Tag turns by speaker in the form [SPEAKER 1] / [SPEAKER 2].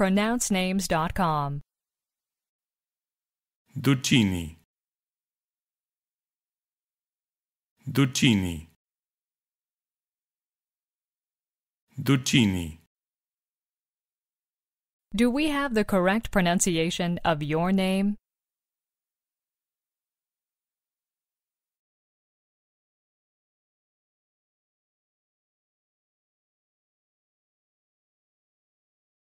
[SPEAKER 1] pronouncenames.com.
[SPEAKER 2] Duccini. Duccini. Duccini.
[SPEAKER 1] Do we have the correct pronunciation of your name?